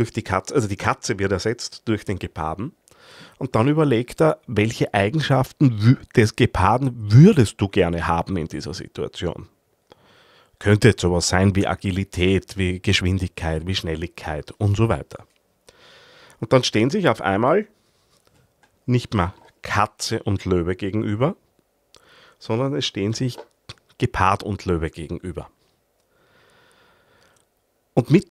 durch die Katze, also die Katze wird ersetzt durch den Geparden. Und dann überlegt er, welche Eigenschaften des Geparden würdest du gerne haben in dieser Situation? Könnte jetzt sowas sein wie Agilität, wie Geschwindigkeit, wie Schnelligkeit und so weiter. Und dann stehen sich auf einmal nicht mehr Katze und Löwe gegenüber, sondern es stehen sich Gepard und Löwe gegenüber. Und mit